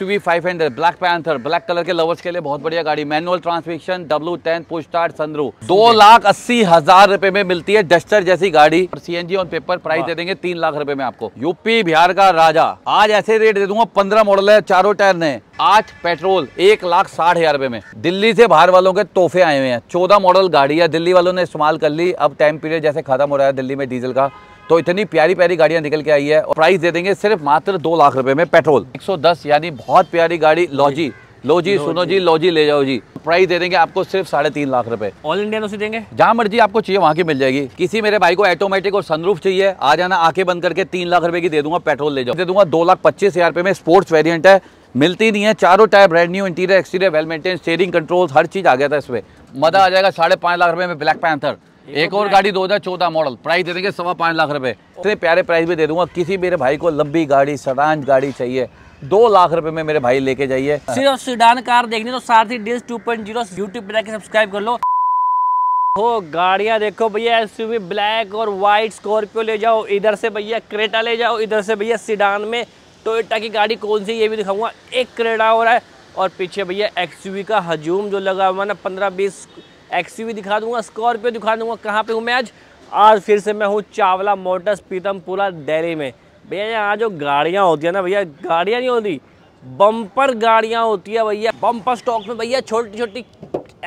To V five hundred black panther black colour के lovers के लिए बहुत बढ़िया गाड़ी manual transmission W ten push start संद्रू दो लाख अस्सी हजार रुपए में मिलती है डस्टर जैसी गाड़ी C N G on paper price दे देंगे तीन लाख रुपए में आपको यूपी बिहार का राजा आज ऐसे रेट दे दूंगा पंद्रह मॉडल है चारों टायर ने आज पेट्रोल एक लाख साठ हजार रुपए में दिल्ली से बाहर वालों के तोहफे आए हुए हैं चौदह मॉडल गाड़ी है दिल्ली वालों ने इस्तेमाल कर ली अब टाइम पीरियड जैसे खत्म हो रहा है दिल्ली में डीजल का तो इतनी प्यारी प्यारी गाड़ियां निकल के आई है और प्राइस दे देंगे सिर्फ मात्र दो लाख रुपए में पेट्रोल 110 यानी बहुत प्यारी गाड़ी लॉजी लो जी सुनो जी लो जी ले जाओ जी प्राइस दे देंगे आपको सिर्फ साढ़े तीन लाख रुपए ऑल इंडिया तो देंगे जहां मर्जी आपको चाहिए वहां की मिल जाएगी किसी मेरे भाई को ऑटोमेटिक और सनरूफ चाहिए आ जाना आके बंद करके तीन लाख रुपए की दे दूंगा पेट्रोल ले जाओ दे दूंगा दो लाख पच्चीस हजार रुपए में स्पोर्ट्स वेरियंट है मिलती नहीं है चारों type brand new interior exterior well maintain steering control हर चीज आ गया था इसमें मजा आ जाएगा साढ़े लाख रुपए में ब्लैक पैंथर एक और गाड़ी दो 2014 मॉडल प्राइस दे देंगे सवा पाँच लाख रुपए इतने प्यारे प्राइस भी दे दूंगा किसी मेरे भाई को लंबी गाड़ी सडान गाड़ी चाहिए दो लाख रुपए में मेरे भाई लेके जाइए सिर्फ सीडान कार देखनी तो साथ ही deals two point zero YouTube पर सब्सक्राइब कर लो हो गाड़ियाँ देखो भैया एस ब्लैक और वाइट स्कॉर्पियो ले जाओ इधर से भैया क्रेटा ले जाओ इधर से भैया सीडान में टोयोटा की गाड़ी कौन सी ये भी दिखाऊंगा एक क्रेटा हो रहा है और पीछे भैया एक्स का हजूम जो लगा हुआ ना पंद्रह बीस एक्सयूवी दिखा दूंगा स्कॉर्पियो दिखा दूंगा कहाँ पे हूँ मैं आज आज फिर से मैं हूँ चावला मोटर्स पीतमपुरा दिल्ली में भैया यहाँ जो गाड़ियाँ होती है ना भैया गाड़ियाँ नहीं होती बम्पर गाड़ियाँ होती है भैया बम्पर स्टॉक में भैया छोटी छोटी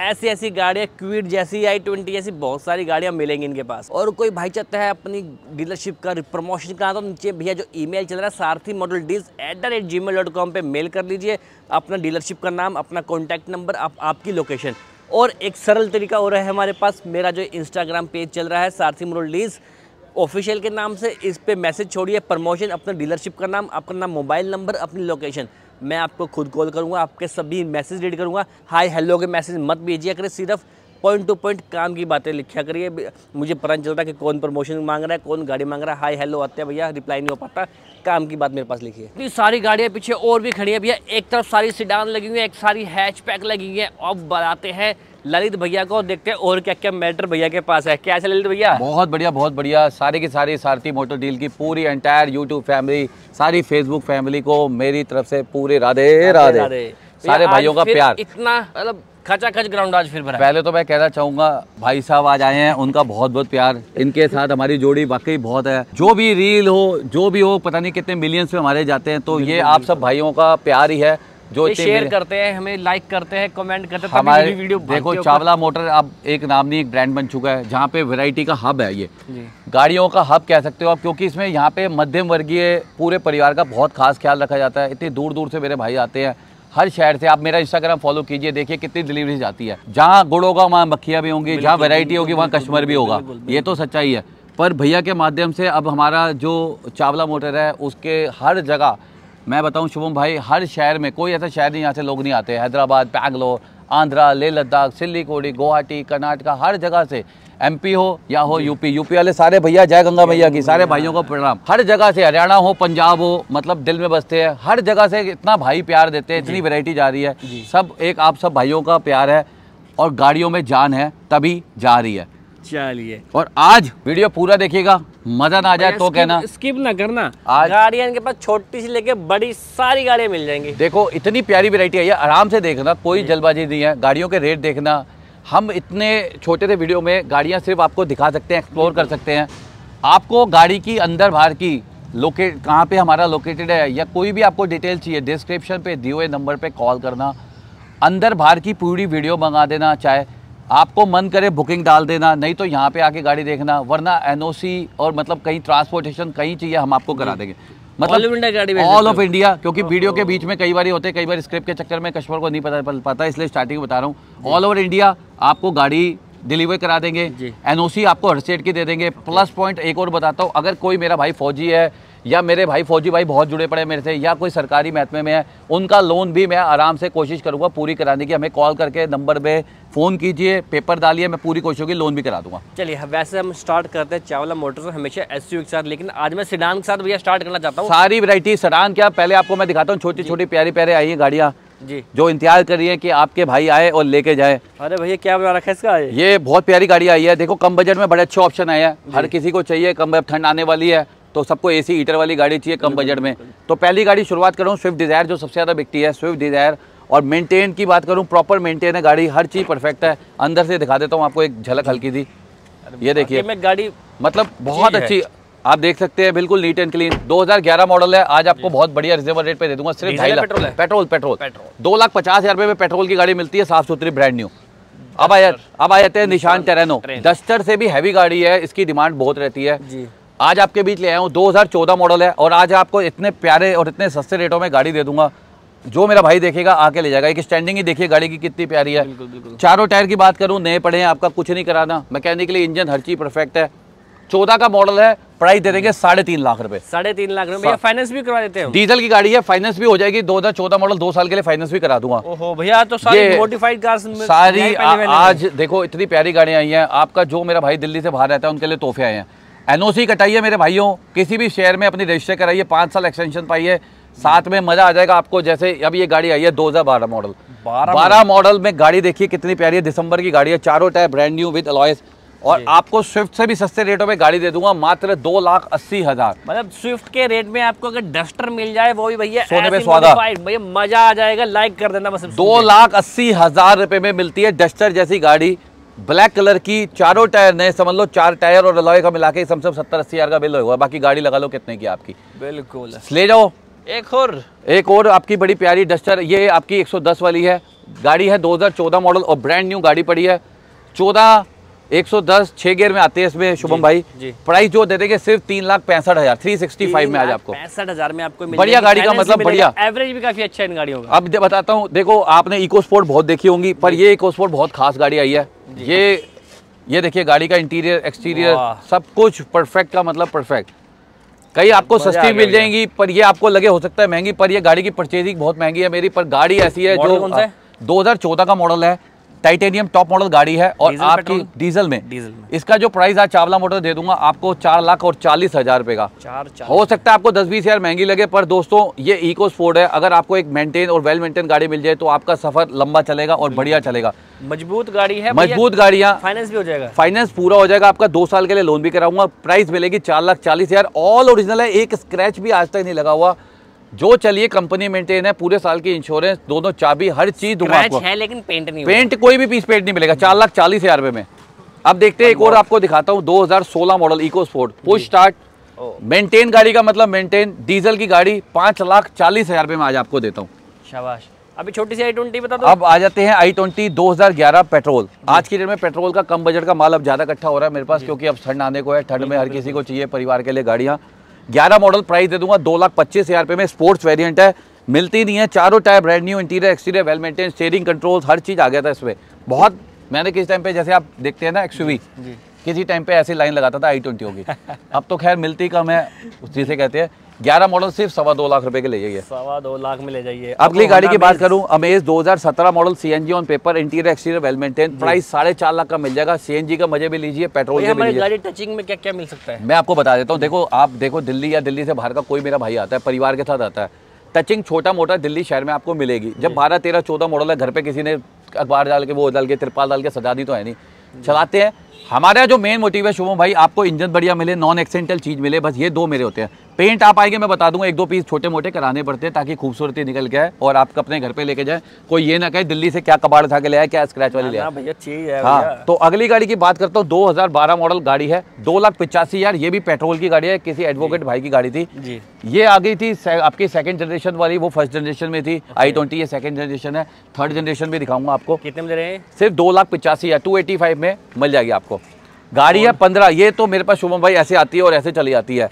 ऐसी ऐसी गाड़ियाँ क्विड जैसी आई ट्वेंटी जैसी बहुत सारी गाड़ियाँ मिलेंगी इनके पास और कोई भाई चाहता है अपनी डीलरशिप का प्रमोशन कहाँ तो नीचे भैया जो ईमेल चल रहा है Sarathi model deals at the rate gmail dot com पर मेल कर लीजिए अपना डीलरशिप का नाम अपना कॉन्टैक्ट नंबर आप, आपकी लोकेशन और एक सरल तरीका हो रहा है हमारे पास मेरा जो इंस्टाग्राम पेज चल रहा है सारथी मुरलीज़ ऑफिशियल के नाम से इस पर मैसेज छोड़िए प्रमोशन अपना डीलरशिप का नाम अपना नाम मोबाइल नंबर अपनी लोकेशन मैं आपको खुद कॉल करूँगा आपके सभी मैसेज रीड करूँगा हाई हेलो के मैसेज मत भेजिए करें सिर्फ पॉइंट टू पॉइंट काम की बातें लिखा करिए मुझे पता नहीं चलता कि कौन प्रमोशन मांग रहा है कौन गाड़ी मांग रहा है हाई हेलो आते हैं भैया रिप्लाई नहीं हो पाता काम की बात मेरे पास लिखी है इतनी सारी गाड़ियाँ पीछे और भी खड़ी है भैया एक तरफ सारी सीडान लगी हुई है एक सारी हैचपैक लगी हुई है अब बताते हैं ललित भैया को देखते हैं और क्या क्या मैटर भैया के पास है कैसे ललित भैया बहुत बढ़िया बहुत बढ़िया सारे की सारी सारथी मोटर डील की पूरी एंटायर यूट्यूब फैमिली सारी फेसबुक फैमिली को मेरी तरफ से पूरे राधे, राधे। सारे भाइयों का प्यार इतना मतलब खचा खच ग्राउंड आज फिर भरा पहले तो मैं कहना चाहूंगा भाई साहब आज आए हैं उनका बहुत बहुत प्यार इनके साथ हमारी जोड़ी वाकई बहुत है जो भी रील हो जो भी हो पता नहीं कितने मिलियंस में हमारे जाते हैं तो ये आप सब भाइयों का प्यार ही है जो शेयर करते हैं हमें लाइक करते हैं कमेंट करते हैं हमारे वीडियो देखो चावला मोटर अब एक नामनी एक ब्रांड बन चुका है जहाँ पे वैरायटी का हब है ये गाड़ियों का हब कह सकते हो आप क्योंकि इसमें यहाँ पे मध्यम वर्गीय पूरे परिवार का बहुत खास ख्याल रखा जाता है इतनी दूर दूर से मेरे भाई आते हैं हर शहर से आप मेरा इंस्टाग्राम फॉलो कीजिए देखिए कितनी डिलीवरी जाती है जहाँ गुड़ होगा वहाँ मक्खियाँ भी होंगी जहाँ वेराइटी होगी वहाँ कस्टमर भी होगा ये तो सच्चाई है पर भैया के माध्यम से अब हमारा जो चावला मोटर है उसके हर जगह मैं बताऊं शुभम भाई हर शहर में कोई ऐसा शहर नहीं यहाँ से लोग नहीं आते हैदराबाद बैंगलोर आंध्रा लेह लद्दाख सिल्ली कोडी गुवाहाटी कर्नाटका हर जगह से एमपी हो या हो यूपी यूपी वाले सारे भैया जय गंगा भैया की सारे भाइयों को प्रणाम हर जगह से हरियाणा हो पंजाब हो मतलब दिल में बसते हैं हर जगह से इतना भाई प्यार देते हैं इतनी वेरायटी जा रही है सब एक आप सब भाइयों का प्यार है और गाड़ियों में जान है तभी जा रही है चलिए और आज वीडियो पूरा देखिएगा मजा ना आ जाए तो कहना स्किप ना करना आज गाड़ियां के पास छोटी सी लेके बड़ी सारी गाड़ियां मिल जाएंगी देखो इतनी प्यारी वेरायटी है आराम से देखना कोई जल्दबाजी नहीं है गाड़ियों के रेट देखना हम इतने छोटे से वीडियो में गाड़ियाँ सिर्फ आपको दिखा सकते हैं एक्सप्लोर कर सकते हैं आपको गाड़ी की अंदर बाहर की लोकेट कहाँ पे हमारा लोकेटेड है या कोई भी आपको डिटेल चाहिए डिस्क्रिप्शन पे दिए हुए नंबर पे कॉल करना अंदर बाहर की पूरी वीडियो मंगा देना चाहे आपको मन करे बुकिंग डाल देना नहीं तो यहाँ पे आके गाड़ी देखना वरना एनओसी और मतलब कहीं ट्रांसपोर्टेशन कहीं चाहिए हम आपको करा देंगे मतलब इंडिया ऑल ऑफ इंडिया क्योंकि वीडियो oh, के oh, बीच में oh. कई बार होते हैं कई बार स्क्रिप्ट के चक्कर में कस्टमर को नहीं पता पल पाता इसलिए स्टार्टिंग बता रहा हूँ ऑल ओवर इंडिया आपको गाड़ी डिलीवर करा देंगे एनओसी आपको हर स्टेट की दे देंगे प्लस पॉइंट एक और बताता हूँ अगर कोई मेरा भाई फौजी है या मेरे भाई फौजी भाई बहुत जुड़े पड़े मेरे से या कोई सरकारी महत्मे में है उनका लोन भी मैं आराम से कोशिश करूँगा पूरी कराने की हमें कॉल करके नंबर पर फ़ोन कीजिए पेपर डालिए मैं पूरी कोशिश होगी लोन भी करा दूंगा चलिए हाँ, वैसे हम स्टार्ट करते हैं चावला मोटर्स हमेशा एस के साथ लेकिन आज मैं सिडान के साथ भैया स्टार्ट करना चाहता हूँ सारी वरायटी सिडान क्या पहले आपको मैं दिखाता हूँ छोटी छोटी प्यारी प्यारे आई है गाड़ियाँ जी जो इंतजार कर रही है कि आपके भाई आए और लेके जाए अरे भैया क्या बना रखा है इसका ये बहुत प्यारी गाड़ी आई है देखो कम बजट में बड़े अच्छे ऑप्शन आए हैं हर किसी को चाहिए कम ठंड आने वाली है तो सबको ए हीटर वाली गाड़ी चाहिए कम बजट में तो पहली गाड़ी शुरुआत करूँ स्विफ्ट डिज़ायर जो सबसे ज़्यादा बिकती है स्विफ्ट डिज़ायर और मेंटेन की बात करूं प्रॉपर मेंटेन है गाड़ी हर चीज़ परफेक्ट है अंदर से दिखा देता हूं आपको एक झलक हल्की थी ये देखिए मैं गाड़ी मतलब बहुत अच्छी आप देख सकते हैं बिल्कुल नीट एंड क्लीन 2011 मॉडल है आज आपको बहुत बढ़िया रिजनेबल रेट पे दे दूंगा सिर्फ ढाई लाख पेट्रोल पेट्रोल पेट्रोल दो लाख पचास हजार में पेट्रोल की गाड़ी मिलती है साफ सुथरी ब्रांड न्यू अब आया अब आ जाते हैं निशान टेरेनो डस्टर से भी हैवी गाड़ी है इसकी डिमांड बहुत रहती है आज आपके बीच ले आया हूँ 2014 मॉडल है और आज आपको इतने प्यारे और इतने सस्ते रेटों में गाड़ी दे दूंगा जो मेरा भाई देखेगा आके ले जाएगा एक स्टैंडिंग ही देखिए गाड़ी की कितनी प्यारी है बिल्कुल, बिल्कुल। चारों टायर की बात करूँ नए पड़े हैं आपका कुछ नहीं कराना मैकेनिकली इंजन हर चीज़ परफेक्ट है चौदह का मॉडल है प्राइस दे देंगे साढ़े तीन लाख रुपए साढ़े तीन लाख रुपए फाइनेंस भी करवा देते हैं डीजल की गाड़ी है फाइनेंस भी हो जाएगी दो हजार चौदह मॉडल दो साल के लिए फाइनेंस भी करा दूंगा ओहो भैया तो सारी कार्स सारी आज देखो इतनी प्यारी गाड़ियां आई हैं आपका जो मेरा भाई दिल्ली से बाहर रहता है उनके लिए तोहफे आए हैं एनओसी कटाइए मेरे भाइयों किसी भी शेयर में अपनी रजिस्टर कराइए पाँच साल एक्सटेंशन पाइए साथ में मजा आ जाएगा आपको जैसे अब ये गाड़ी आई है बारह मॉडल बारह मॉडल में गाड़ी देखिए कितनी प्यारी है दिसंबर की गाड़ी है चारों tyre brand new with alloys और आपको स्विफ्ट से भी सस्ते रेटों में गाड़ी दे दूंगा मात्र दो लाख अस्सी हजार मतलब स्विफ्ट के रेट में आपको अगर डस्टर मिल जाए वो भी भैया सोने पे स्वादा भैया मजा आ जाएगा लाइक कर देना बस दो लाख अस्सी हजार रुपए में मिलती है डस्टर जैसी गाड़ी ब्लैक कलर की चारों टायर नए समझ लो चार टायर और अलॉय का मिला के समसम सत्तर अस्सी हज़ार का बिल होगा बाकी गाड़ी लगा लो कितने की आपकी बिल्कुल ले जाओ एक और एक और आपकी बड़ी प्यारी डस्टर ये आपकी 110 वाली है गाड़ी है 2014 मॉडल और ब्रांड न्यू गाड़ी पड़ी है चौदह एक सौ दस छह गेयर में आते हैं इसमें शुभम भाई प्राइस जो दे देंगे सिर्फ तीन लाख पैंसठ हजार थ्री सिक्सटी फाइव में आज आपको पैंसठ हजार में आपको बढ़िया गाड़ी का मतलब बढ़िया एवरेज भी काफी अच्छा इन गाड़ियों का अब बताता हूँ देखो आपने इको स्पोर्ट बहुत देखी होंगी पर ये इको स्पोर्ट बहुत खास गाड़ी आई है ये ये देखिए गाड़ी का इंटीरियर एक्सटीरियर सब कुछ परफेक्ट का मतलब परफेक्ट कई आपको सस्ती मिल जाएंगी पर ये आपको लगे हो सकता है महंगी पर ये गाड़ी की परचेजिंग बहुत महंगी है मेरी पर गाड़ी ऐसी है जो दो हजार चौदह का मॉडल है टाइटेनियम टॉप मॉडल गाड़ी है और डीजल आपकी डीजल में डीजल में इसका जो प्राइस आज चावला मोटर दे दूंगा आपको चार लाख और चालीस हजार रुपए का चार, चार हो सकता है आपको दस बीस हजार महंगी लगे पर दोस्तों ये इको स्पोर्ट है अगर आपको एक मेंटेन और वेल मेंटेन गाड़ी मिल जाए तो आपका सफर लंबा चलेगा और बढ़िया चलेगा मजबूत गाड़ी है मजबूत गाड़िया फाइनेंस भी हो जाएगा फाइनेंस पूरा हो जाएगा आपका दो साल के लिए लोन भी कराऊंगा प्राइस मिलेगी चार लाख चालीस हजार ऑल ओरिजिनल है एक स्क्रेच भी आज तक नहीं लगा हुआ जो चलिए कंपनी मेंटेन है पूरे साल की इंश्योरेंस दोनों चाबी हर चीज दूंगा आपको है लेकिन पेंट नहीं पेंट कोई भी पीस पेंट नहीं मिलेगा चार लाख चालीस हजार रुपए में अब देखते हैं एक और आपको दिखाता हूँ 2016 model EcoSport push start maintain गाड़ी का मतलब मेंटेन डीजल की गाड़ी पांच लाख चालीस हजार रुपए में आज आपको देता हूँ शाबाश अभी छोटी सी आई ट्वेंटी बता दो अब आ जाते हैं आई ट्वेंटी दो हजार ग्यारह पेट्रोल आज की डेट में पेट्रोल का कम बजट का माल अब ज्यादा इकट्ठा हो रहा है मेरे पास क्योंकि अब ठंड आने को है ठंड में हर किसी को चाहिए परिवार के लिए गाड़ियाँ 11 मॉडल प्राइस दे दूंगा दो लाख पच्चीस हज़ार रुपये में स्पोर्ट्स वेरिएंट है मिलती नहीं है चारों tyre brand new interior exterior well maintain steering control हर चीज़ आ गया था इसमें बहुत मैंने किस टाइम पे जैसे आप देखते हैं ना एक्सवी किसी टाइम पे ऐसी लाइन लगाता था आई ट्वेंटी होगी अब तो खैर मिलती कम है जिसे कहते हैं ग्यारह मॉडल सिर्फ सवा दो लाख रुपए के ले जाइए सवा दो लाख में ले जाइए अगली गाड़ी की बात करूं Amaze 2017 model CNG on paper interior exterior well maintain price साढ़े चार लाख का मिल जाएगा सीएनजी का मजे भी लीजिए पेट्रोल के भी गाड़ी टचिंग में क्या क्या मिल सकता है मैं आपको बता देता हूँ देखो आप देखो दिल्ली या दिल्ली से बाहर का कोई मेरा भाई आता है परिवार के साथ आता है टचिंग छोटा मोटा दिल्ली शहर में आपको मिलेगी जब बारह तेरह चौदह मॉडल है घर पे किसी ने अखबार डाल के वो डाल के तिरपाल डाल के सजा दी तो है नहीं चलाते हैं हमारा जो मेन मोटिव है शुभम भाई आपको इंजन बढ़िया मिले नॉन एक्सीडेंटल चीज़ मिले बस ये दो मेरे होते हैं पेंट आप आएंगे मैं बता दूंगा एक दो पीस छोटे मोटे कराने पड़ते हैं ताकि खूबसूरती निकल के आए और आप अपने घर पे लेके जाए कोई ये ना कहे दिल्ली से क्या कबाड़ था के लिया क्या स्क्रैच वाली लिया भैया चीज है हाँ तो अगली गाड़ी की बात करता हूँ दो मॉडल गाड़ी है दो लाख पिचासी हजार ये भी पेट्रोल की गाड़ी है किसी एडवोकेट भाई की गाड़ी थी ये आ गई थी आपकी सेकंड जनरेशन वाली वो फर्स्ट जनरेशन में थी आई ट्वेंटी ये सेकंड जनरेशन है थर्ड जनरेशन भी दिखाऊंगा आपको कितने में दे रहे हैं सिर्फ दो लाख पिचासी हजार टू एटी फाइव में मिल जाएगी आपको गाड़ी है पंद्रह ये तो मेरे पास शुभम भाई ऐसे आती है और ऐसे चली जाती है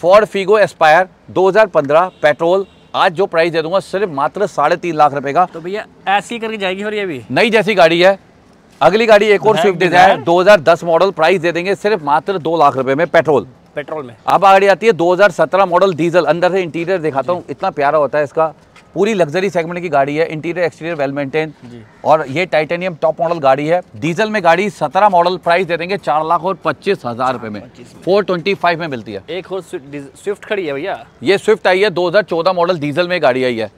फॉर्ड फीगो एस्पायर 2015 पेट्रोल आज जो प्राइस दे दूंगा सिर्फ मात्र साढ़े तीन लाख रुपए का तो भैया ऐसी करके जाएगी और ये भी नई जैसी गाड़ी है अगली गाड़ी एक और स्विफ्ट डिजायर 2010 मॉडल प्राइस दे देंगे सिर्फ मात्र दो लाख रुपए में पेट्रोल पेट्रोल में अब गाड़ी आती है 2017 मॉडल डीजल अंदर से इंटीरियर दिखाता हूँ इतना प्यारा होता है इसका पूरी लग्जरी सेगमेंट की गाड़ी है इंटीरियर एक्सटीरियर वेल मेंटेन और ये टाइटेनियम टॉप मॉडल गाड़ी है डीजल में गाड़ी सत्रह मॉडल प्राइस दे देंगे चार लाख और पच्चीस हजार रुपए में फोर ट्वेंटी फाइव में मिलती है एक और स्विफ्ट खड़ी है भैया ये स्विफ्ट आई है दो हजार चौदह मॉडल डीजल में गाड़ी आई है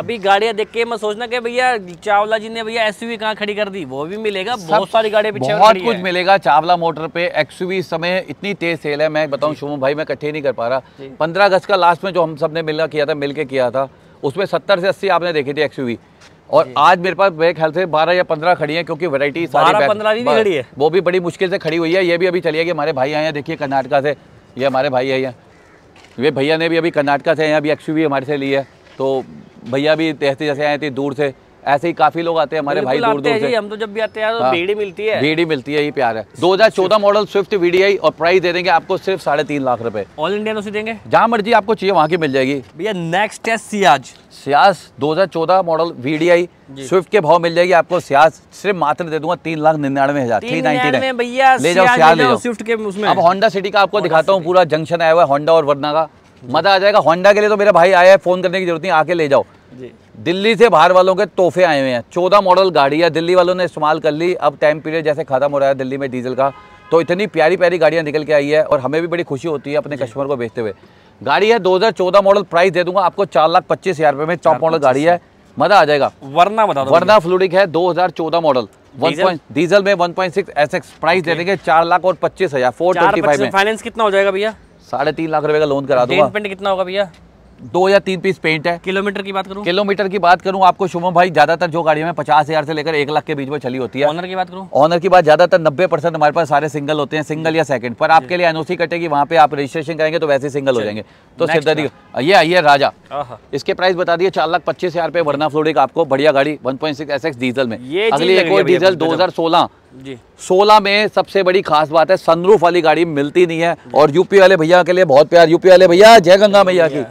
अभी गाड़िया देख के मैं सोचना कि भैया चावला जी ने भैया एस कहाँ खड़ी कर दी वो भी मिलेगा बहुत सारी गाड़ी पीछे बहुत कुछ मिलेगा चावला मोटर पे यू समय इतनी तेज सेल है मैं बताऊँ शुभम भाई मैं इकट्ठे नहीं कर पा रहा पंद्रह अगस्त का लास्ट में जो हम सब ने मिलना किया था मिलके किया था उसमें सत्तर से अस्सी आपने देखी थी एक्स और आज मेरे पास मेरे ख्याल से बारह या पंद्रह खड़ी है क्योंकि वरायटी सारी खड़ी है वो भी बड़ी मुश्किल से खड़ी हुई है ये भी अभी चलिए कि हमारे भाई आए हैं देखिए कर्नाटका से ये हमारे भाई है हैं ये भैया ने भी अभी कर्नाटका से हैं अभी एक्स हमारे से ली है तो भैया भी तहते जैसे आए थे दूर से ऐसे ही काफी लोग आते हैं हमारे भाई दूर दूर से हम तो जब भी आते हैं तो हाँ। भीड़ी मिलती है भीड़ी मिलती है ये प्यार है चौदह मॉडल स्विफ्ट वीडीआई और प्राइस दे देंगे आपको सिर्फ साढ़े तीन लाख रुपए ऑल इंडिया तो देंगे जहाँ मर्जी आपको चाहिए वहाँ की मिल जाएगी भैया नेक्स्ट है सियाज हजार चौदह मॉडल वीडीआई स्विफ्ट के भाव मिल जाएगी आपको सियाज सिर्फ मात्र दे दूंगा तीन लाख निन्यानवे हजार थ्री नाइनटी भैया ले जाओ सियाज ले जाओ स्विफ्ट के उसमें अब होंडा सिटी का आपको दिखाता हूँ पूरा जंक्शन आया हुआ है होंडा और वर्ना का मजा आ जाएगा होंडा के लिए तो मेरा भाई आया है फोन करने की जरूरत नहीं आके ले जाओ दिल्ली से बाहर वालों के तोहफे आए हुए हैं चौदह मॉडल गाड़ियाँ दिल्ली वालों ने इस्तेमाल कर ली अब टाइम पीरियड जैसे ख़त्म हो रहा है दिल्ली में डीजल का तो इतनी प्यारी प्यारी गाड़ियाँ निकल के आई है और हमें भी बड़ी खुशी होती है अपने कस्टमर को बेचते हुए गाड़ी है 2014 मॉडल प्राइस दे दूंगा आपको चार लाख पच्चीस हज़ार रुपये में टॉप मॉडल गाड़ी है मजा आ जाएगा वरना बता दो वरना फ्लूडिक है 2014 मॉडल डीजल में वन पॉइंट एक्स प्राइस दे देंगे चार लाख और पच्चीस हजार फोर ट्वेंटी फाइव फाइनेंस कितना हो जाएगा भैया साढ़े तीन लाख रुपए का लोन करा दूंगा पेमेंट कितना होगा भैया दो या तीन पीस पेंट है किलोमीटर की बात करूँ किलोमीटर की बात करूँ आपको शुभम भाई ज्यादातर जो गाड़ियों में पचास हजार से लेकर एक लाख के बीच में चली होती है ऑनर की बात करूं ऑनर की बात ज्यादातर नब्बे परसेंट हमारे पास सारे सिंगल होते हैं सिंगल या सेकंड पर आपके लिए एनओसी कटेगी वहाँ पे आप रजिस्ट्रेशन करेंगे तो वैसे सिंगल हो जाएंगे तो सिद्धार्थी ये आइए राजा इसके प्राइस बता दिए चार लाख पच्चीस हजार पे वरना फ्लोरिक आपको बढ़िया गाड़ी one point six S X diesel में अगली एक और डीजल दो हजार तो। सोलह सोलह में सबसे बड़ी खास बात है सनरूफ वाली गाड़ी मिलती नहीं है और यूपी वाले भैया के लिए बहुत प्यार यूपी वाले भैया जय गंगा भैया की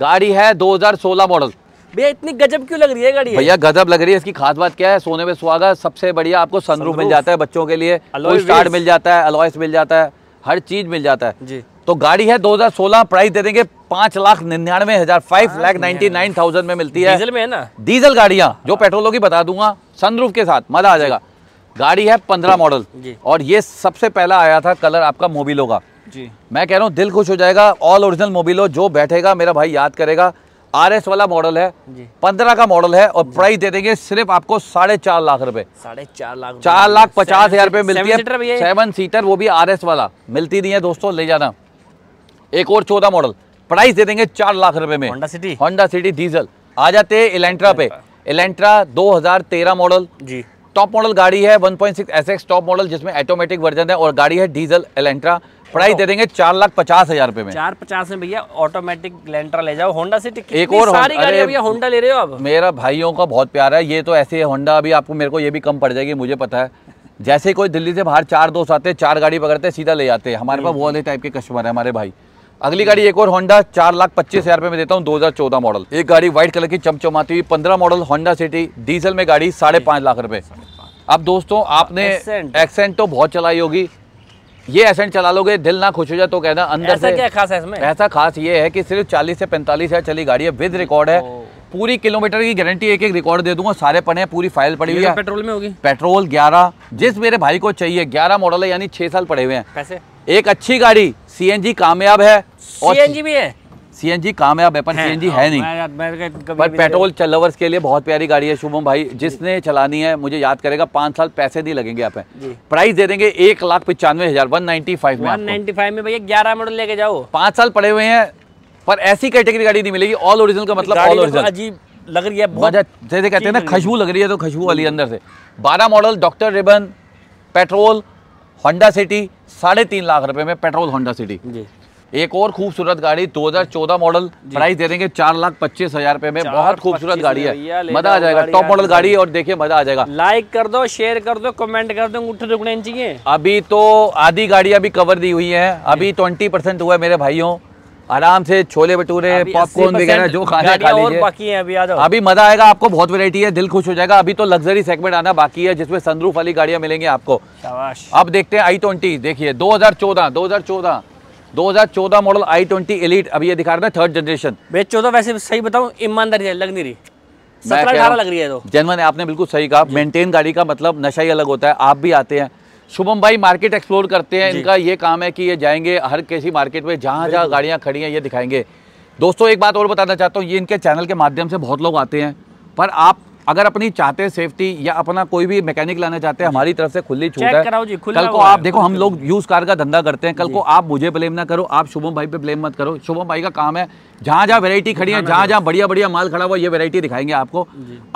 गाड़ी है 2016 मॉडल भैया इतनी गजब क्यों लग रही है गाड़ी भैया गजब लग रही है इसकी खास बात क्या है सोने में सुहागा सबसे बढ़िया आपको सनरूफ मिल जाता है बच्चों के लिए स्टार्ट मिल जाता है अलॉयस मिल जाता है हर चीज मिल जाता है जी तो गाड़ी है 2016 प्राइस दे देंगे पांच लाख निन्यानवे हजार five lakh ninety nine thousand में मिलती है डीजल में है ना डीजल गाड़ियां जो हाँ। पेट्रोलों की बता दूंगा सनरूफ के साथ मजा आ जाएगा गाड़ी है पंद्रह मॉडल और ये सबसे पहला आया था कलर आपका मोबिलो का जी मैं कह रहा हूँ दिल खुश हो जाएगा ऑल ओरिजिनल मोबिलो जो बैठेगा मेरा भाई याद करेगा आर एस वाला मॉडल है पंद्रह का मॉडल है और प्राइस दे देंगे सिर्फ आपको साढ़े चार लाख रुपए साढ़े चार लाख चार लाख पचास हजार रुपए मिलती सेवन है सेवन सीटर वो भी आर एस वाला मिलती नहीं है दोस्तों ले जाना एक और चौदह मॉडल प्राइस दे देंगे चार लाख रुपए में Honda City Honda City diesel आ जाते इलेंट्रा पे इलेंट्रा दो मॉडल जी टॉप मॉडल गाड़ी है वन पॉइंट टॉप मॉडल जिसमें ऑटोमेटिक वर्जन है और गाड़ी है डीजल इलेंट्रा प्राइस दे देंगे चार लाख पचास हजार रुपए में चार पचास में भैया ऑटोमेटिक लेंटरा ले जाओ होंडा सिटी एक और सारी गाड़ियां होंडा ले रहे हो आप मेरा भाइयों का बहुत प्यार है ये तो ऐसे होंडा अभी आपको मेरे को ये भी कम पड़ जाएगी मुझे पता है जैसे ही कोई दिल्ली से बाहर चार दोस्त आते हैं चार गाड़ी पकड़ते सीधा ले जाते हैं हमारे पास बहुत ही टाइप के कस्टमर है हमारे भाई अगली गाड़ी एक और होंडा चार लाख पच्चीस हजार रुपये में देता हूँ दो हजार चौदह मॉडल एक गाड़ी व्हाइट कलर की चमचमाती हुई पंद्रह मॉडल होंडा सिटी डीजल में गाड़ी साढ़े पांच लाख रुपए अब दोस्तों आपने एक्सेंट तो बहुत चलाई होगी ये एसेंट चला लोगे दिल ना खुश हो जाए तो कहना अंदर ऐसा क्या खास है इसमें ऐसा खास ये है कि सिर्फ 40 से 45 हजार चली गाड़ी है विद रिकॉर्ड है पूरी किलोमीटर की गारंटी एक एक रिकॉर्ड दे दूंगा सारे पने पूरी फाइल पड़ी हुई है पेट्रोल तो में होगी पेट्रोल ग्यारह जिस मेरे भाई को चाहिए ग्यारह मॉडल है यानी छह साल पड़े हुए हैं एक अच्छी गाड़ी सी कामयाब है और सी भी है सीएनजी कामयाब है पर सीएनजी हाँ, है नहीं पर पेट्रोल चलवर्स के लिए बहुत प्यारी गाड़ी है शुभम भाई जिसने चलानी है मुझे याद करेगा पांच साल पैसे नहीं लगेंगे आप प्राइस दे देंगे एक लाख पचानवे हजार वन नाइनटी फाइव में भैया ग्यारह मॉडल लेके जाओ पांच साल पड़े हुए हैं पर ऐसी कैटेगरी गाड़ी नहीं मिलेगी ऑल ओरिजिनल का मतलब ऑल ओरिजिनल तो लग रही है जैसे कहते हैं ना खुशबू लग रही है तो खुशबू वाली अंदर से बारह model doctor ribbon petrol Honda City साढ़े तीन लाख रुपए में पेट्रोल होंडा सिटी एक और खूबसूरत गाड़ी 2014 मॉडल प्राइस दे देंगे चार लाख पच्चीस हजार रुपए में बहुत खूबसूरत गाड़ी है मजा आ जाएगा टॉप मॉडल गाड़ी और देखिए मजा आ जाएगा लाइक कर दो शेयर कर दो कमेंट कर दो उठे रुकने चाहिए अभी तो आधी गाड़ी अभी कवर दी हुई है अभी ट्वेंटी परसेंट हुआ है मेरे भाइयों आराम से छोले भटूरे पॉपकॉर्न वगैरह जो खाना खा लीजिए बाकी है अभी आ अभी मजा आएगा आपको बहुत वैरायटी है दिल खुश हो जाएगा अभी तो लग्जरी सेगमेंट आना बाकी है जिसमें संदरूफ वाली गाड़ियां मिलेंगी आपको अब देखते हैं आई ट्वेंटी देखिए 2014 2014 2014 मॉडल आई ट्वेंटी एलिट अभी ये दिखा रहे हैं थर्ड जनरेशन भैया चौदह वैसे सही बताऊँ ईमानदारी लग नहीं रही लग रही है तो जनवन आपने बिल्कुल सही कहा मेंटेन गाड़ी का मतलब नशा ही अलग होता है आप भी आते हैं शुभम भाई मार्केट एक्सप्लोर करते हैं इनका ये काम है कि ये जाएंगे हर किसी मार्केट में जहाँ जहाँ गाड़ियाँ खड़ी हैं ये दिखाएंगे दोस्तों एक बात और बताना चाहता हूँ ये इनके चैनल के माध्यम से बहुत लोग आते हैं पर आप अगर अपनी चाहते सेफ्टी या अपना कोई भी मैकेनिक लाना चाहते हैं हमारी तरफ से खुली छूट है कल को आप देखो हम लोग यूज कार का धंधा करते हैं कल को आप मुझे ब्लेम ना करो आप शुभम भाई पे ब्लेम मत करो शुभम भाई का काम है जहां जहाँ वेरायटी खड़ी है जहां जहाँ बढ़िया बढ़िया माल खड़ा हुआ ये वेरायटी दिखाएंगे आपको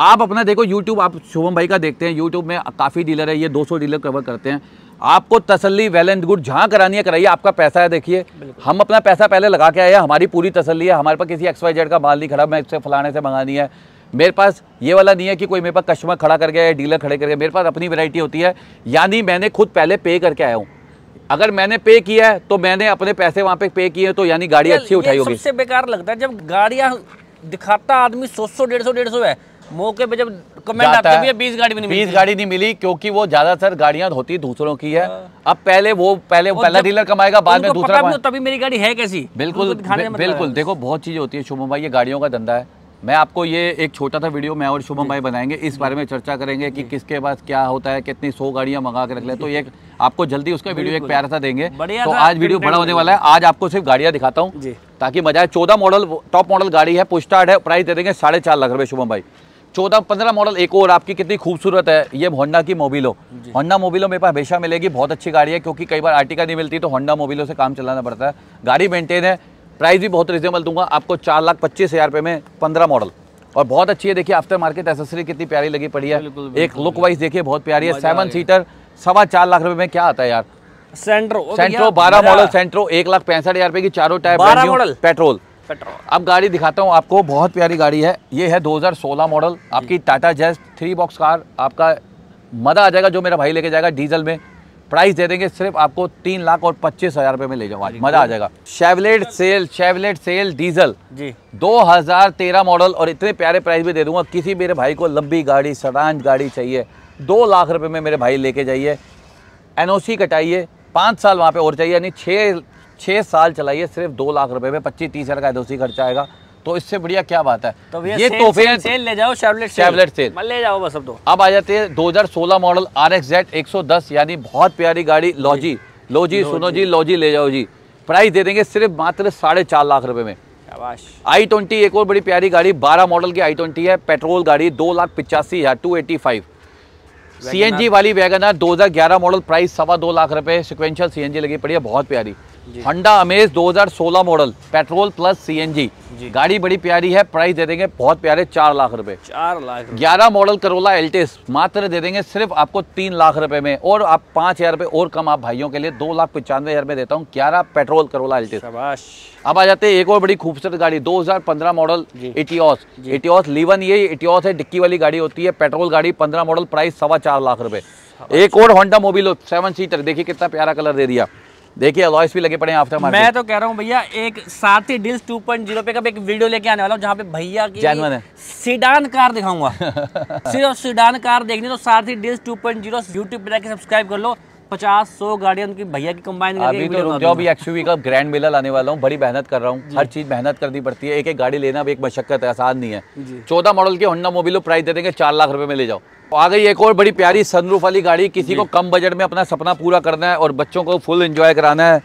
आप अपना देखो यूट्यूब आप शुभम भाई का देखते हैं यूट्यूब में काफ़ी डीलर है ये दो डीलर कवर करते हैं आपको तसल्ली वेल एंड गुड जहाँ करानी है कराइए आपका पैसा है देखिए हम अपना पैसा पहले लगा के आए हमारी पूरी तसल्ली है हमारे पास किसी एक्स वाई जेड का माल नहीं खड़ा मैं इससे फलाने से मंगानी है मेरे पास ये वाला नहीं है कि कोई मेरे पास कस्टमर खड़ा कर गया या डीलर खड़े कर गया मेरे पास अपनी वैरायटी होती है यानी मैंने खुद पहले पे करके आया हूँ अगर मैंने पे किया है तो मैंने अपने पैसे वहाँ पे पे किए तो यानी गाड़ी अच्छी उठाई होगी सबसे बेकार लगता है जब गाड़ियाँ दिखाता आदमी सौ सौ डेढ़ सौ डेढ़ सौ है मौके पे जब कमेंट आता है बीस गाड़ी भी नहीं बीस गाड़ी नहीं मिली क्योंकि वो ज्यादातर गाड़ियाँ होती दूसरों की है हाँ। अब पहले वो पहले पहला डीलर कमाएगा बाद में दूसरा तभी मेरी गाड़ी है कैसी बिल्कुल बिल्कुल देखो बहुत चीजें होती है शुभम भाई ये गाड़ियों का धंधा है मैं आपको ये एक छोटा सा वीडियो मैं और शुभम भाई बनाएंगे इस बारे में चर्चा करेंगे कि किसके पास क्या होता है कितनी सौ गाड़ियां मंगा के रख ले तो ये आपको जल्दी उसका वीडियो एक प्यारा सा देंगे तो आज वीडियो बड़ा होने वाला है आज आपको सिर्फ गाड़ियां दिखाता हूँ ताकि मजा आए चौदह मॉडल टॉप मॉडल गाड़ी है पुस्टार्ट है प्राइस दे देंगे साढ़े चार लाख रुपये शुभम भाई चौदह पंद्रह मॉडल एक और आपकी कितनी खूबसूरत है ये होंडा की मोबिलो होंडा मोबिलो मेरे पास हमेशा मिलेगी बहुत अच्छी गाड़ी है क्योंकि कई बार आर्टिका नहीं मिलती तो होंडा मोबिलो से काम चलाना पड़ता है गाड़ी मेंटेन है प्राइस भी बहुत रिजनेबल दूंगा आपको चार लाख पच्चीस हज़ार रुपये में पंद्रह मॉडल और बहुत अच्छी है देखिए आफ्टर मार्केट एसेसरी कितनी प्यारी लगी पड़ी है बिल्कुल, बिल्कुल, एक लुक वाइज देखिए बहुत प्यारी है सेवन सीटर सवा चार लाख रुपए में क्या आता है यार सेंट्रो सेंट्रो बारह मॉडल सेंट्रो एक लाख पैंसठ हज़ार रुपये की चारों टाइप मॉडल पेट्रोल पेट्रोल अब गाड़ी दिखाता हूँ आपको बहुत प्यारी गाड़ी है ये है 2016 मॉडल आपकी Tata Zest three box car आपका मज़ा आ जाएगा जो मेरा भाई लेके जाएगा डीजल में प्राइस दे देंगे सिर्फ आपको तीन लाख और पच्चीस हजार रुपये में ले जाओ आज मजा आ जाएगा Chevrolet Sail Chevrolet Sail diesel जी 2013 मॉडल और इतने प्यारे प्राइस भी दे दूंगा किसी मेरे भाई को लंबी गाड़ी सटांज गाड़ी चाहिए दो लाख रुपये में मेरे भाई लेके जाइए एनओसी कटाइए पाँच साल वहाँ पे और चाहिए यानी छः छः साल चलाइए सिर्फ दो लाख रुपये में पच्चीस तीस हज़ार का एन खर्चा आएगा तो इससे बढ़िया क्या बात है तो ये तोहफे सेल, सेल ले जाओ शैबलेट शैबलेट सेल, सेल। ले जाओ बस अब दो तो। अब आ जाते हैं 2016 मॉडल आर एक्स जेड एक यानी बहुत प्यारी गाड़ी लॉजी लॉजी सुनो जी लॉजी ले जाओ जी प्राइस दे देंगे सिर्फ मात्र साढ़े चार लाख रुपए में आई ट्वेंटी एक और बड़ी प्यारी गाड़ी बारह मॉडल की आई ट्वेंटी है पेट्रोल गाड़ी दो लाख पिचासी हजार two eighty five C N G वाली वैगन है दो हजार ग्यारह मॉडल प्राइस सवा दो लाख रुपए सिक्वेंशियल सी एन जी लगी पड़ी है बहुत प्यारी Honda Amaze 2016 model petrol plus CNG गाड़ी बड़ी प्यारी है प्राइस दे देंगे बहुत प्यारे चार लाख रुपए चार लाख ग्यारह मॉडल करोला एल्टिस मात्र दे देंगे सिर्फ आपको तीन लाख रुपए में और आप पाँच हजार रुपए और कम आप भाइयों के लिए दो लाख पचानवे हजार में देता हूँ ग्यारह पेट्रोल करोला एल्टिस अब आ जाते हैं एक और बड़ी खूबसूरत गाड़ी दो मॉडल एटीओस एटीओस लीवन ये एटीओस है डिक्की वाली गाड़ी होती है पेट्रोल गाड़ी पंद्रह मॉडल प्राइस सवा चार लाख रुपए एक और होंडा मोबिलो सेवन सीटर देखिए कितना प्यारा कलर दे दिया देखिए अलॉयस भी लगे पड़े हैं आफ्टर मार्केट मैं तो कह रहा हूँ भैया एक साथ ही डील्स 2.0 पे का एक वीडियो लेके आने वाला हूँ जहाँ पे भैया की सीडान कार दिखाऊंगा सिर्फ सीडान कार देखनी तो साथ ही डील्स 2.0 यूट्यूब पे जाके सब्सक्राइब कर लो पचास सौ गाड़ियाँ उनकी भैया की कंबाइन अभी तो रुक जाओ अभी एक्सयूवी का ग्रैंड मेला लाने वाला हूँ बड़ी मेहनत कर रहा हूँ हर चीज़ मेहनत करनी पड़ती है एक एक गाड़ी लेना भी एक मशक्कत है आसान नहीं है चौदह मॉडल के होंडा मोबिलो प्राइस दे देंगे चार लाख रुपए में ले जाओ तो आ गई एक और बड़ी प्यारी सनरूफ वाली गाड़ी किसी को कम बजट में अपना सपना पूरा करना है और बच्चों को फुल एंजॉय कराना है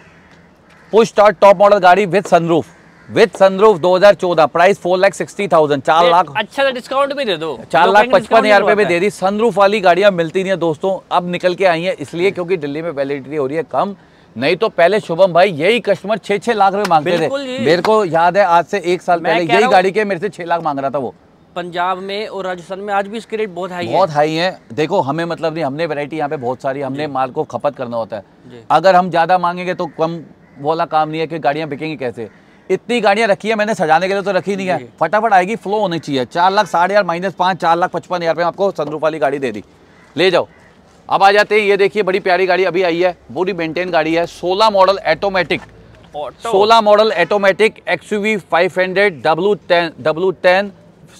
पुश स्टार्ट टॉप मॉडल गाड़ी with sunroof with sunroof 2014 price four lakh sixty thousand चार लाख अच्छा डिस्काउंट भी दे दो चार लाख पचपन हजार रुपए भी दे दी सनरूफ वाली गाड़ियां मिलती नहीं है दोस्तों अब निकल के आई है इसलिए हम्म। क्योंकि दिल्ली में वैलिडिटी हो रही है कम नहीं तो पहले शुभम भाई यही कस्टमर छह छह लाख रुपए मांगते थे मेरे को याद है आज से एक साल पहले यही गाड़ी के मेरे से छह लाख मांग रहा था वो पंजाब में और राजस्थान में आज भी इसके रेट बहुत हाई बहुत है। हाई है देखो हमें मतलब नहीं हमने वैरायटी यहाँ पे बहुत सारी हमने माल को खपत करना होता है अगर हम ज्यादा मांगेंगे तो कम वाला काम नहीं है कि गाड़ियाँ बिकेंगी कैसे इतनी गाड़ियां रखी है मैंने सजाने के लिए तो रखी नहीं है फटाफट आएगी फ्लो होनी चाहिए चार लाख साढ़े हजार माइनस पाँच चार लाख पचपन हज़ार रुपये आपको सनरूफ वाली गाड़ी दे दी ले जाओ अब आ जाते हैं ये देखिए बड़ी प्यारी गाड़ी अभी आई है पूरी मेंटेन गाड़ी है सोलह मॉडल ऑटोमेटिक सोलह model automatic X U V five hundred W ten W ten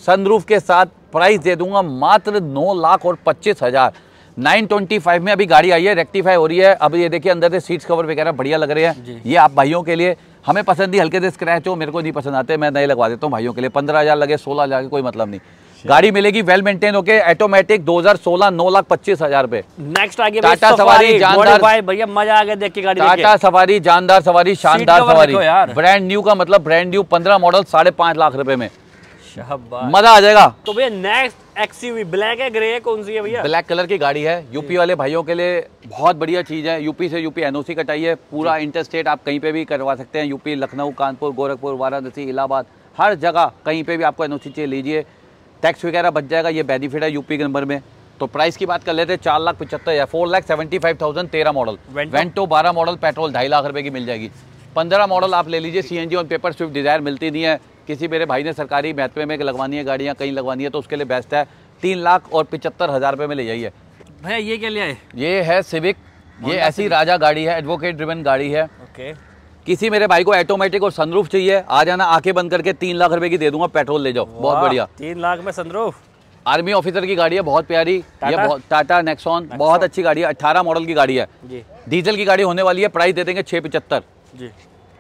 sunroof के साथ प्राइस दे दूंगा मात्र नौ लाख और पच्चीस हज़ार नाइन ट्वेंटी फाइव में अभी गाड़ी आई है रेक्टिफाई हो रही है अब ये देखिए अंदर से सीट्स कवर वगैरह बढ़िया लग रहे हैं ये आप भाइयों के लिए हमें पसंद नहीं हल्के से स्क्रैच हो मेरे को नहीं पसंद आते मैं नए लगवा देता हूँ भाइयों के लिए पंद्रह हज़ार लगे सोलह हज़ार कोई मतलब नहीं अच्छा। गाड़ी मिलेगी वेल मेंटेन होके ऑटोमेटिक 2016 नौ लाख पच्चीस हजार रुपए नेक्स्ट आगे टाटा सवारी जानदार भैया मजा आ गया देख के गाड़ी टाटा सवारी जानदार सवारी शानदार सवारी ब्रांड न्यू का मतलब ब्रांड न्यू पंद्रह मॉडल साढ़े पांच लाख रुपए में मजा आ जाएगा तो भैया नेक्स्ट एक्सीवी ब्लैक है ग्रे है कौन सी है भैया ब्लैक कलर की गाड़ी है यूपी वाले भाइयों के लिए बहुत बढ़िया चीज है यूपी से यूपी एनओसी कटाइए पूरा इंटर स्टेट आप कहीं पे भी करवा सकते हैं यूपी लखनऊ कानपुर गोरखपुर वाराणसी इलाहाबाद हर जगह कहीं पे भी आपको एनओसी चाहिए लीजिए टैक्स वगैरह बच जाएगा ये बेनिफिट है यूपी के नंबर में तो प्राइस की बात कर लेते हैं चार लाख पचहत्तर या four lakh seventy five thousand तेरह मॉडल वेंटो बारह मॉडल पेट्रोल ढाई लाख रुपए की मिल जाएगी पंद्रह मॉडल आप ले लीजिए सीएनजी और पेपर स्विफ्ट डिजायर मिलती नहीं है किसी मेरे भाई ने सरकारी महत्व में लगवानी है गाड़ियाँ कहीं लगवानी है तो उसके लिए बेस्ट है तीन लाख और पिचहत्तर हज़ार रुपये में ले जाइए भैया ये क्या लिया है ये है सिविक ये ऐसी राजा गाड़ी है एडवोकेट ड्रिवन गाड़ी है ओके किसी मेरे भाई को ऑटोमेटिक और सनरूफ चाहिए आ जाना आके बंद करके तीन लाख रुपए की दे दूंगा पेट्रोल ले जाओ बहुत बढ़िया तीन लाख में सनरूफ आर्मी ऑफिसर की गाड़ी है बहुत प्यारी ये बहुत टाटा नेक्सॉन बहुत अच्छी गाड़ी है अठारह मॉडल की गाड़ी है डीजल की गाड़ी होने वाली है प्राइस दे देंगे छः पचहत्तर जी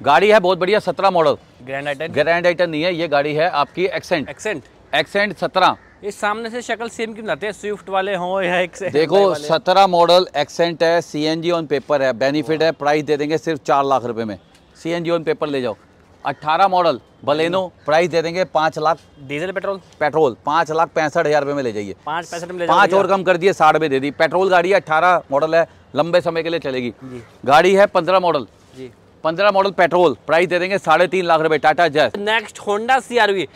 गाड़ी है बहुत बढ़िया सत्रह model grand i ten grand i ten नहीं है ये गाड़ी है आपकी एक्सेंट एक्सेंट एक्सेंट सत्रह इस सामने से शक्ल सेम क्यों बनाते हैं स्विफ्ट वाले हो या एक्सेंट देखो सत्रह मॉडल एक्सेंट है सीएनजी ऑन पेपर है बेनिफिट है प्राइस दे देंगे सिर्फ चार लाख रुपए में सीएनजी ऑन पेपर ले जाओ अट्ठारह मॉडल बलेनो प्राइस दे देंगे पाँच लाख डीजल पेट्रोल पेट्रोल पाँच लाख पैंसठ हज़ार रुपये में ले जाइए पाँच पैंसठ में पाँच और कम कर दिए साठ में दे दी पेट्रोल गाड़ी है अट्ठारह मॉडल है लंबे समय के लिए चलेगी गाड़ी है पंद्रह मॉडल जी पंद्रह मॉडल पेट्रोल प्राइस दे देंगे साढ़े तीन लाख रुपए टाटा जैस नेक्स्ट होंडा सीआरवी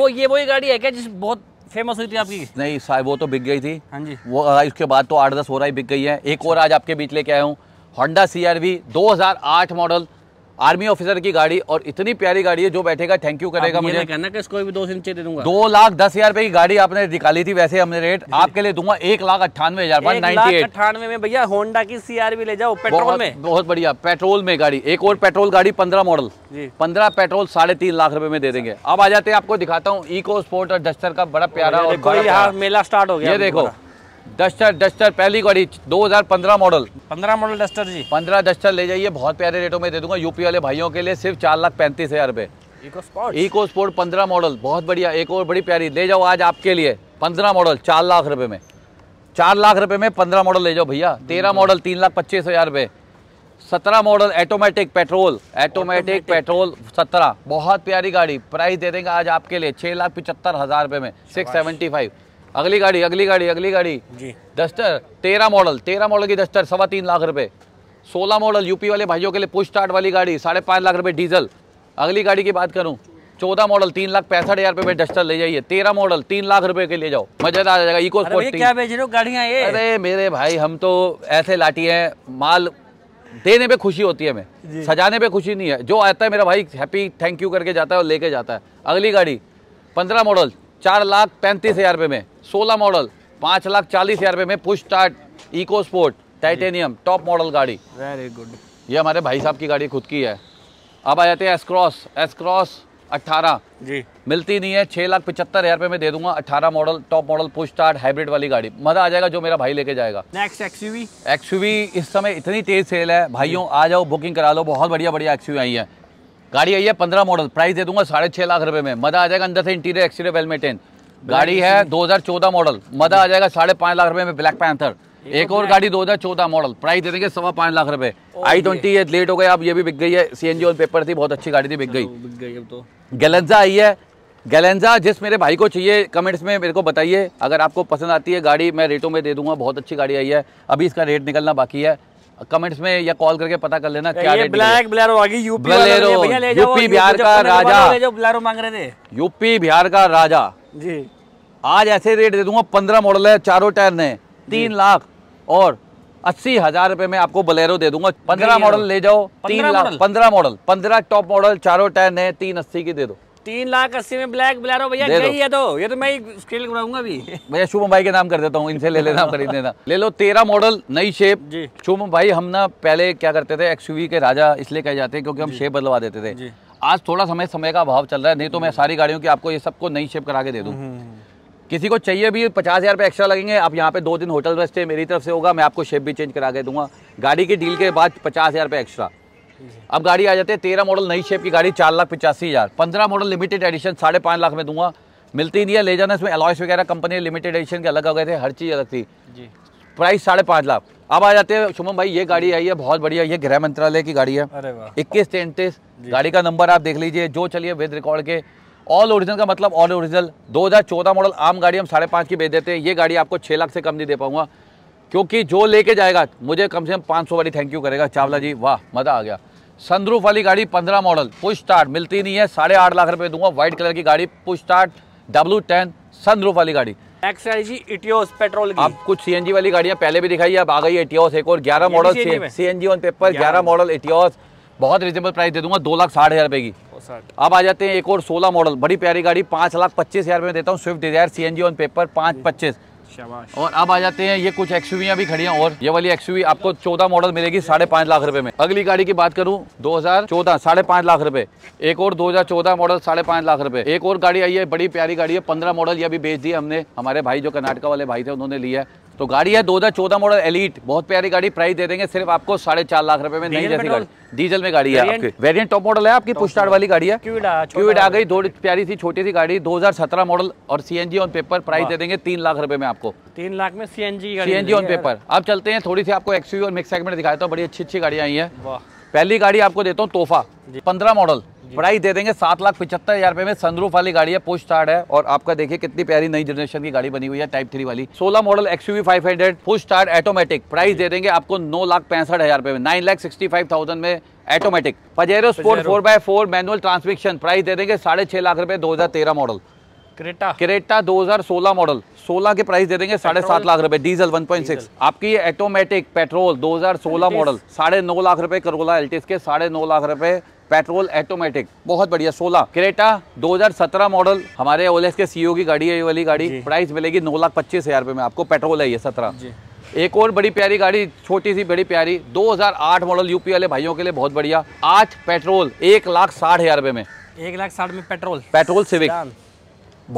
वो ये वही गाड़ी है क्या जिस बहुत फेमस हुई थी आपकी नहीं साहब वो तो बिक गई थी हाँ जी वो उसके बाद तो आठ दस हो रहा ही बिक गई है एक और आज आपके बीच लेके आया हूँ होंडा सी आर वी दो हजार आठ मॉडल आर्मी ऑफिसर की गाड़ी और इतनी प्यारी गाड़ी है जो बैठेगा थैंक यू करेगा मुझे कहना कि इसको भी दो सिम दे दूंगा दो लाख दस हजार रुपए की गाड़ी आपने निकाली थी वैसे हमने रेट आपके लिए दूंगा एक लाख अट्ठानवे हजार अट्ठानवे में भैया होंडा की सीआरवी ले जाओ पेट्रोल में बहुत बढ़िया पेट्रोल में गाड़ी एक और पेट्रोल गाड़ी पंद्रह मॉडल पंद्रह पेट्रोल साढ़े तीन लाख रुपए में दे देंगे अच्छा। अब आ जाते हैं आपको दिखाता हूँ इको स्पोर्ट और डस्टर का बड़ा प्यारा मेला स्टार्ट हो गया देखो डस्टर डस्टर पहली गाड़ी 2015 मॉडल 15 मॉडल डस्टर जी 15 डस्टर ले जाइए बहुत प्यारे रेटों में दे दूंगा यूपी वाले भाइयों के लिए सिर्फ चार लाख पैंतीस हजार रुपए इको स्पोर्ट पंद्रह मॉडल बहुत बढ़िया एक और बड़ी प्यारी ले जाओ आज आपके लिए पंद्रह मॉडल चार लाख रुपए में चार लाख रुपए में पंद्रह मॉडल ले जाओ भैया तेरह मॉडल तीन लाख पच्चीस हजार रुपए सत्रह model automatic petrol automatic petrol सत्रह बहुत प्यारी गाड़ी प्राइस दे देंगे आज आपके लिए छह लाख पचहत्तर हज़ार रुपए में सिक्स सेवेंटी फाइव अगली गाड़ी अगली गाड़ी अगली गाड़ी जी डस्टर तेरह मॉडल तेरह मॉडल की डस्टर सवा तीन लाख रुपए सोलह मॉडल यूपी वाले भाइयों के लिए पुश स्टार्ट वाली गाड़ी साढ़े पाँच लाख रुपए डीजल अगली गाड़ी की बात करूँ चौदह मॉडल तीन लाख पैंसठ हजार रुपए में डस्टर ले जाइए तेरह मॉडल तीन लाख रुपए के ले जाओ मजेदार आ जाएगा इको स्पोर्ट क्या भेज रहे हो गाड़ियाँ ये अरे मेरे भाई हम तो ऐसे लाटी हैं माल देने पे खुशी होती है हमें सजाने पे खुशी नहीं है जो आता है मेरा भाई हैप्पी थैंक यू करके जाता है और लेके जाता है अगली गाड़ी पंद्रह मॉडल चार लाख पैंतीस हजार रुपये में सोलह मॉडल पाँच लाख चालीस हज़ार रुपये में push start eco sport titanium top model गाड़ी वेरी गुड ये हमारे भाई साहब की गाड़ी खुद की है अब आ जाते हैं एसक्रॉस एसक्रॉस अट्ठारह जी मिलती नहीं है छः लाख पचहत्तर हज़ार रुपये में दे दूंगा अठारह model top model push start hybrid वाली गाड़ी मज़ा आ जाएगा जो मेरा भाई लेके जाएगा नेक्स्ट एक्सयूवी एक्सयूवी इस समय इतनी तेज़ सेल है भाइयों आ जाओ बुकिंग करा लो बहुत बढ़िया बढ़िया एक्सयूवी आई है गाड़ी आई है पंद्रह मॉडल प्राइस दे दूंगा साढ़े छह लाख रुपये में मज़ा आ जाएगा अंदर से इंटीरियर एक्सटीरियर वेल मेंटेन गाड़ी है 2014 मॉडल मजा आ जाएगा साढ़े पांच लाख रुपए में ब्लैक पैंथर एक और गाड़ी 2014 मॉडल प्राइस दे देंगे सवा पांच लाख रुपए आई ट्वेंटी लेट हो गए आप ये भी बिक गई है सीएनजी ऑन पेपर थी बहुत अच्छी गाड़ी थी बिक गई गैलेंजा तो। आई है गैलेंजा जिस मेरे भाई को चाहिए कमेंट्स में मेरे को बताइए अगर आपको पसंद आती है गाड़ी मैं रेटों में दे दूंगा बहुत अच्छी गाड़ी आई है अभी इसका रेट निकलना बाकी है कमेंट्स में या कॉल करके पता कर लेना क्या रेट ब्लैक आगे यूपी ब्लैरो यूपी बिहार का राजा ब्लैरो मांग रहे थे यूपी बिहार का राजा जी आज ऐसे रेट दे दूंगा पंद्रह मॉडल है चारों टायर नए तीन लाख और अस्सी हजार रुपए में आपको बलेरो दे दूंगा पंद्रह मॉडल ले जाओ तीन लाख पंद्रह मॉडल पंद्रह टॉप मॉडल चारों टायर नए तीन अस्सी की दे दो तीन लाख अस्सी में ब्लैक बलेरो भैया तो ये तो मैं स्केल बनाऊंगा अभी भैया शुभम भाई के नाम कर देता हूँ इनसे ले लेना खरीद लेना ले लो तेरह मॉडल नई शेप शुभम भाई हम ना पहले क्या करते थे एक्सयूवी के राजा इसलिए कह जाते हैं क्योंकि हम शेप बदलवा देते थे आज थोड़ा समय समय का अभाव चल रहा है नहीं तो मैं हम्म। सारी गाड़ियों की आपको ये सबको नई शेप करा के दे दूँ हम्म। किसी को चाहिए भी पचास हज़ार रुपये एक्स्ट्रा लगेंगे आप यहाँ पे दो दिन होटल में स्टे मेरी तरफ से होगा मैं आपको शेप भी चेंज करा के दूंगा गाड़ी की डील के बाद पचास हज़ार रुपये एक्स्ट्रा अब गाड़ी आ जाती है तेरह मॉडल नई शेप की गाड़ी चार लाख पचासी हज़ार पंद्रह मॉडल लिमिटेड एडिशन साढ़े पाँच लाख में दूंगा मिलती नहीं है ले जाना इसमें अलॉयस वगैरह कंपनी लिमिटेड एडिशन के अलग हो गए थे हर चीज़ अलग थी प्राइस साढ़े पाँच लाख अब आ जाते हैं शुभम भाई ये गाड़ी आई है बहुत बढ़िया ये गृह मंत्रालय की गाड़ी है इक्कीस तैंतीस गाड़ी का नंबर आप देख लीजिए जो चलिए विद रिकॉर्ड के ऑल ओरिजिनल का मतलब ऑल ओरिजिनल 2014 मॉडल आम गाड़ी हम साढ़े पाँच की भेज देते हैं ये गाड़ी आपको छः लाख से कम नहीं दे पाऊंगा क्योंकि जो लेके जाएगा मुझे कम से कम पाँच सौ वाली थैंक यू करेगा चावला जी वाह मज़ा आ गया सनरूफ वाली गाड़ी पंद्रह मॉडल पुश स्टार्ट मिलती नहीं है साढ़े आठ लाख रुपये दूंगा व्हाइट कलर की गाड़ी push start W ten sunroof वाली गाड़ी इटियोस पेट्रोल की आप कुछ सीएनजी वाली गाड़ियां पहले भी दिखाई अब आ गई एटियोस एक और ग्यारह मॉडल सीएनजी ऑन पेपर ग्यारह मॉडल एटियोस बहुत रिजनेबल प्राइस दे दूंगा दो लाख साठ हज़ार रुपये की अब आ जाते हैं एक और सोलह मॉडल बड़ी प्यारी गाड़ी पांच लाख पच्चीस हज़ार में देता हूँ Swift Dzire C N G on paper पांच पच्चीस शाबाश और अब आ जाते हैं ये कुछ एक्सुविया भी खड़ी हैं और ये वाली एक्सुवी आपको चौदह मॉडल मिलेगी साढ़े पांच लाख रुपए में अगली गाड़ी की बात करूँ दो हजार चौदह साढ़े पांच लाख रुपए एक और दो हजार चौदह मॉडल साढ़े पांच लाख रुपए एक और गाड़ी आई है बड़ी प्यारी गाड़ी है पंद्रह मॉडल ये भी बेच दी हमने हमारे भाई जो कर्नाटका वाले भाई थे उन्होंने लिया तो गाड़ी है दो हज़ार चौदह मॉडल एलिट बहुत प्यारी गाड़ी प्राइस दे देंगे सिर्फ आपको साढ़े चार लाख रुपए में नहीं जैसी गाड़ी डीजल में गाड़ी है आपकी वेरिएंट टॉप मॉडल है आपकी पुस्टार वाली गाड़ी है क्यूड आ गई दो प्यारी सी छोटी सी गाड़ी 2017 मॉडल और सीएनजी ऑन पेपर प्राइस दे देंगे तीन लाख रुपए में आपको तीन लाख में सीएनजी सीएनजी ऑन पेपर अब चलते हैं थोड़ी सी आपको एक्सयूवी और मिक्स सेगमेंट दिखाता हूँ बड़ी अच्छी अच्छी गाड़ियाँ आई है पहली गाड़ी आपको देता हूँ तोहफा पंद्रह मॉडल प्राइस दे देंगे सात लाख पिछहत्तर हज़ार रुपए में सनरूफ वाली गाड़ी है पोस्ट स्टार्ट है और आपका देखिए कितनी प्यारी नई जनरेशन की गाड़ी बनी हुई है टाइप थ्री वाली सोलह model XUV five hundred post start automatic price दे देंगे आपको नौ लाख पैंसठ हज़ार रुपए में nine lakh sixty five thousand में automatic Pajero sport four by four manual transmission price दे देंगे साढ़े छह लाख रुपए दो हज़ार तेरह मॉडल क्रेटा क्रेटा सोलह मॉडल सोलह के प्राइस दे देंगे साढ़े सात लाख रुपए डीजल वन पॉइंट सिक्स आपकी ऑटोमेटिक पेट्रोल दो हजार सोलह मॉडल साढ़े नौ लाख रुपए करोला एल्टिस के साढ़े नौ लाख रुपए पेट्रोल ऑटोमेटिक बहुत बढ़िया सोलह क्रेटा 2017 मॉडल हमारे ओलेस के सीईओ e की गाड़ी है ये वाली गाड़ी प्राइस मिलेगी नौ लाख पच्चीस हजार रुपए में आपको पेट्रोल है ये सत्रह एक और बड़ी प्यारी गाड़ी छोटी सी बड़ी प्यारी 2008 मॉडल यूपी वाले भाइयों के लिए बहुत बढ़िया आज पेट्रोल एक लाख साठ हजार रुपए में एक लाख साठ में पेट्रोल पेट्रोल सिविक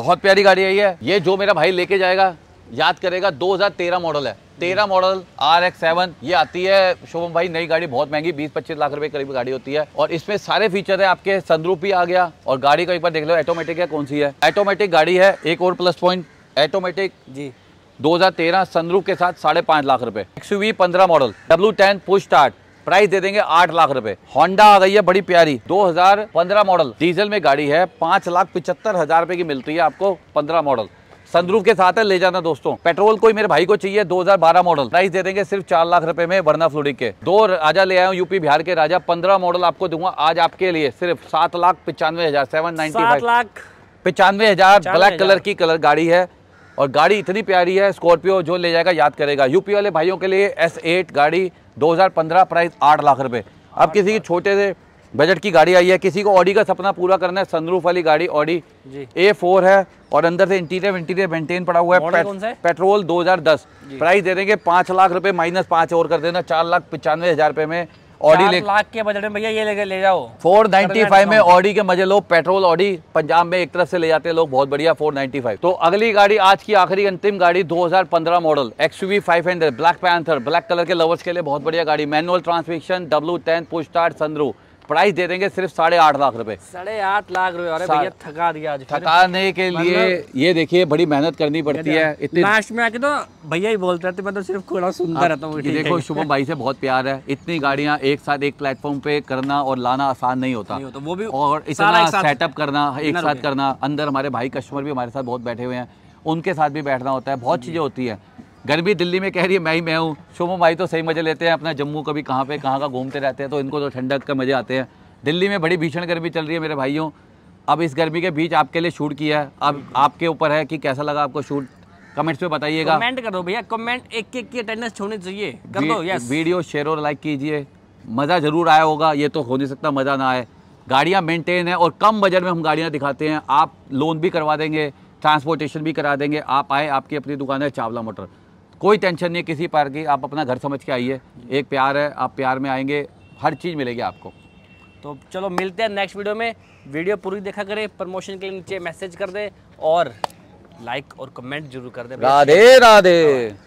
बहुत प्यारी गाड़ी है ये जो मेरा भाई लेके जाएगा याद करेगा 2013 मॉडल है तेरह मॉडल आर एक्स सेवन ये आती है शुभम भाई नई गाड़ी बहुत महंगी बीस पच्चीस लाख रुपए करीब गाड़ी होती है और इसमें सारे फीचर है आपके सनरूप भी आ गया और गाड़ी का एक बार देख लो ऑटोमेटिक है कौन सी है ऑटोमेटिक गाड़ी है एक और प्लस पॉइंट ऑटोमेटिक जी 2013 सनरूफ के साथ साढ़े पांच लाख रुपए एक्स यू पंद्रह model W ten push start price दे देंगे आठ लाख रुपए होंडा आ गई है बड़ी प्यारी 2015 मॉडल डीजल में गाड़ी है पांच लाख पिछहत्तर हजार रुपए की मिलती है आपको पंद्रह मॉडल सनरूफ के साथ है ले जाना दोस्तों पेट्रोल कोई मेरे भाई को चाहिए 2012 मॉडल प्राइस दे देंगे सिर्फ चार लाख रुपए में वर्ना फ्लूडिक के दो राजा ले आया हूँ यूपी बिहार के राजा पंद्रह मॉडल आपको दूंगा आज आपके लिए सिर्फ सात लाख पिचानवे हजार सेवन नाइन्टी लाख पिचानवे हजार ब्लैक कलर की कलर गाड़ी है और गाड़ी इतनी प्यारी है स्कॉर्पियो जो ले जाएगा याद करेगा यूपी वाले भाइयों के लिए एस एट गाड़ी 2015 प्राइस आठ लाख रुपए अब किसी के छोटे से बजट की गाड़ी आई है किसी को ऑडी का सपना पूरा करना है सनरूफ वाली गाड़ी ऑडी ए फोर है और अंदर से इंटीरियर इंटीरियर मेंटेन पड़ा हुआ है, पेट, पेट्रोल 2010 प्राइस दे देंगे पांच लाख रुपए माइनस पांच और कर देना चार लाख पचानवे हजार रुपए में ऑडी लाख के बजट में भैया ये लेके ले जाओ फोर नाइन्टी फाइव में ऑडी के मजे लो पेट्रोल ऑडी पंजाब में एक तरफ से ले जाते हैं लोग बहुत बढ़िया फोर नाइन्टी फाइव तो अगली गाड़ी आज की आखिरी अंतिम गाड़ी 2015 model X U five hundred black panther black colour के लवर्स के लिए बहुत बढ़िया गाड़ी manual transmission W ten push start sunroof price दे देंगे सिर्फ साढ़े आठ लाख रुपए साढ़े आठ लाख रुपए और भैया थका दिया आज थकाने के लिए मतलब- ये देखिए बड़ी मेहनत करनी पड़ती है इतनी लास्ट में आके तो भैया ही बोलते रहते मैं तो सिर्फ खुला सुनता रहता हूँ देखो शुभम भाई से बहुत प्यार है इतनी गाड़ियाँ एक साथ एक प्लेटफॉर्म पे करना और लाना आसान नहीं होता वो भी और इतना सेटअप करना एक साथ करना अंदर हमारे भाई कस्टमर भी हमारे साथ बहुत बैठे हुए हैं उनके साथ भी बैठना होता है बहुत चीज़ें होती हैं गर्मी दिल्ली में कह रही है मैं ही मैं हूँ शोमो भाई तो सही मज़े लेते हैं अपना जम्मू कभी कहाँ पे कहाँ का घूमते रहते हैं तो इनको तो ठंडक का मज़े आते हैं दिल्ली में बड़ी भीषण गर्मी चल रही है मेरे भाइयों अब इस गर्मी के बीच आपके लिए शूट किया है अब आपके ऊपर है कि कैसा लगा आपको शूट कमेंट्स में बताइएगा कमेंट कर दो भैया कमेंट एक एक की अटेंडेंस छोड़नी चाहिए कर दो यस वीडियो शेयर और लाइक कीजिए मज़ा ज़रूर आया होगा ये तो हो नहीं सकता मज़ा ना आए गाड़ियाँ मेंटेन है और कम बजट में हम गाड़ियाँ दिखाते हैं आप लोन भी करवा देंगे ट्रांसपोर्टेशन भी करा देंगे आप आए आपकी अपनी दुकान है चावला मोटर कोई टेंशन नहीं किसी पार की आप अपना घर समझ के आइए एक प्यार है आप प्यार में आएंगे हर चीज़ मिलेगी आपको तो चलो मिलते हैं नेक्स्ट वीडियो में वीडियो पूरी देखा करें प्रमोशन के लिए नीचे मैसेज कर दें और लाइक और कमेंट जरूर कर दें राधे राधे